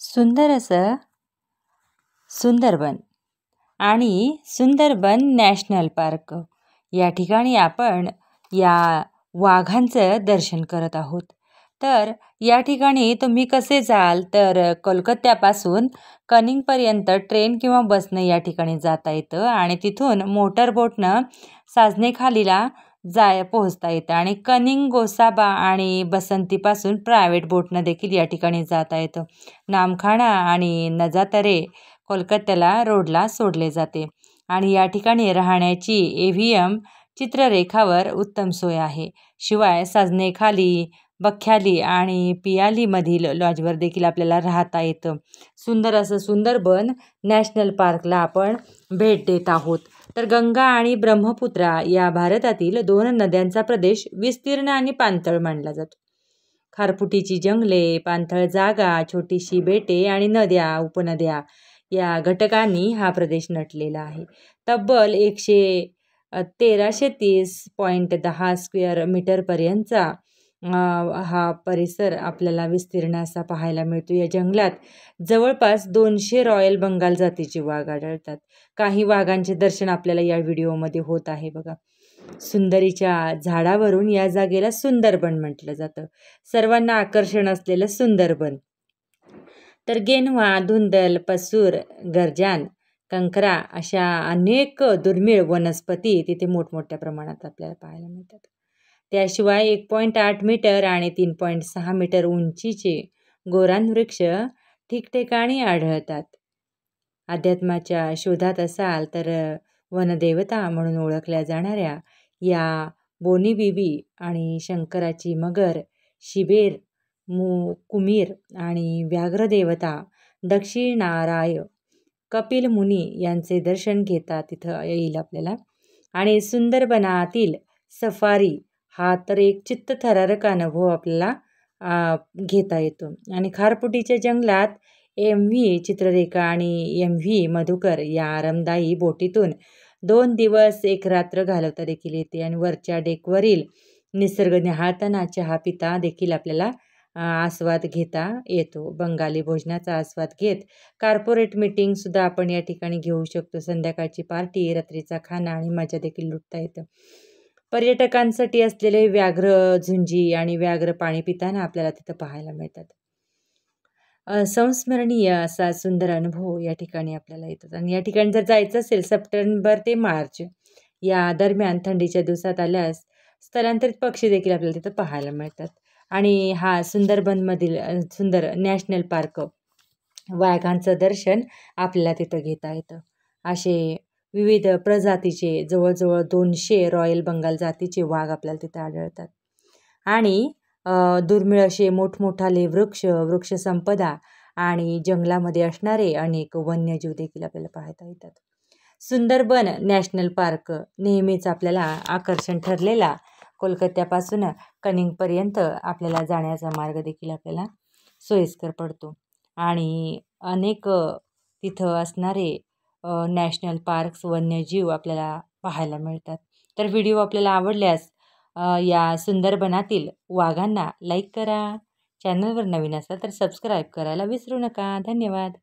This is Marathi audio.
सुंदर असं सुंदरबन आणि सुंदरबन नॅशनल पार्क या ठिकाणी आपण या वाघांचं दर्शन करत आहोत तर या ठिकाणी तुम्ही कसे जाल तर कोलकात्यापासून कनिंगपर्यंत ट्रेन किंवा बसनं या ठिकाणी जाता येतं आणि तिथून मोटरबोटनं साजनेखालीला जाय पोहोचता येतं आणि कनिंग गोसाबा आणि बसंतीपासून प्रायव्हेट बोटनं देखील या ठिकाणी जाता येतं नामखाना आणि नजातरे कोलकात्याला रोडला सोडले जाते आणि या ठिकाणी राहण्याची ए व्ही एम चित्ररेखावर उत्तम सोय आहे शिवाय साजनेखाली बख्याली आणि पियालीमधील लॉजवर देखील आपल्याला राहता येतं सुंदर असं सुंदरबन नॅशनल पार्कला आपण भेट देत आहोत तर गंगा आणि ब्रह्मपुत्रा या भारतातील दोन नद्यांचा प्रदेश विस्तीर्ण आणि पाणथळ मानला जातो खारफुटीची जंगले पाणथळ जागा छोटीशी बेटे आणि नद्या उपनद्या या घटकांनी हा प्रदेश नटलेला आहे तब्बल एकशे तेराशे तीस पॉईंट दहा स्क्वेअर मीटरपर्यंतचा हा परिसर आपल्याला विस्तीर्ण असा पाहायला मिळतो या जंगलात जवळपास दोनशे रॉयल बंगाल जातीची वाघ आढळतात काही वाघांचे दर्शन आपल्याला या व्हिडिओमध्ये होत आहे बघा सुंदरीच्या झाडावरून या जागेला सुंदरबन म्हटलं जातं सर्वांना आकर्षण असलेलं सुंदरबन तर गेनवा धुंदल पसूर गरजान कंकरा अशा अनेक दुर्मिळ वनस्पती तिथे मोठमोठ्या प्रमाणात आपल्याला पाहायला मिळतात त्याशिवाय एक पॉईंट आठ मीटर आणि तीन पॉईंट सहा मीटर उंचीचे गोरान वृक्ष ठिकठिकाणी आढळतात अध्यात्माच्या शोधात असाल तर वनदेवता म्हणून ओळखल्या जाणाऱ्या या बोनीबीबी आणि शंकराची मगर शिबेर मु कुमीर आणि व्याघ्रदेवता दक्षिणाराय कपिल मुनी यांचे दर्शन घेता तिथं येईल आपल्याला आणि सुंदरबनातील सफारी हा तर एक चित्तथरारक अनुभव आपल्याला घेता येतो आणि खारपुटीच्या जंगलात एम व्ही चित्ररेखा आणि एम व्ही मधुकर या आरामदायी बोटीतून दोन दिवस एक रात्र घालवता देखील येते आणि वरच्या डेकवरील निसर्ग निहाळताना चहा पिता देखील आपल्याला आस्वाद घेता येतो बंगाली भोजनाचा आस्वाद घेत कार्पोरेट मिटिंगसुद्धा आपण या ठिकाणी घेऊ शकतो संध्याकाळची पार्टी रात्रीचा खाना आणि मजा देखील लुटता येतं पर्यटकांसाठी असलेले व्याघ्र झुंजी आणि व्याघ्र पाणी पिताना आपल्याला तिथं पाहायला मिळतात संस्मरणीय असा सुंदर अनुभव या ठिकाणी आपल्याला येतात आणि या ठिकाणी जर जायचं असेल सप्टेंबर ते मार्च या दरम्यान थंडीच्या दिवसात आल्यास स्थलांतरित पक्षी देखील आपल्याला तिथं पाहायला मिळतात आणि हा सुंदरबनमधील सुंदर नॅशनल पार्क वाघांचं दर्शन आपल्याला तिथं घेता येतं असे विविध प्रजातीचे जवळजवळ दोनशे रॉयल बंगाल जातीचे वाघ आपल्याला तिथे आढळतात आणि दुर्मिळ असे मोठमोठाले वृक्ष वृक्षसंपदा आणि जंगलामध्ये असणारे अनेक वन्यजीव देखील आपल्याला पाहता येतात सुंदरबन नॅशनल पार्क नेहमीच आपल्याला आकर्षण ठरलेला कोलकात्यापासून कनिंगपर्यंत आपल्याला जाण्याचा मार्ग देखील आपल्याला सोयीस्कर पडतो आणि अनेक तिथं असणारे नॅशनल पार्क्स वन्यजीव आपल्याला पाहायला मिळतात तर व्हिडिओ आपल्याला आवडल्यास या सुंदरबनातील वाघांना लाईक करा चॅनलवर नवीन असाल तर सबस्क्राईब करायला विसरू नका धन्यवाद